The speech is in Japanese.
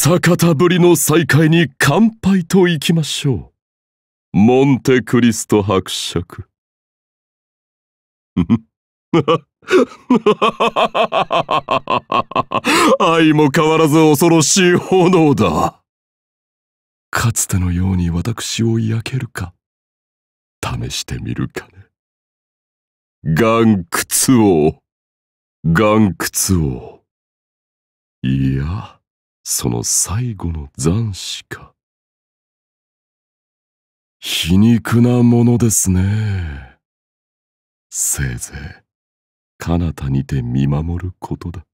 久方ぶりの再会に乾杯といきましょう。モンテクリスト伯爵。愛も変わらず恐ろしい炎だ。かつてのように私を焼けるか、試してみるかね。岩窟王、岩窟王。いや。その最後の残死か。皮肉なものですね。せいぜい、彼方にて見守ることだ。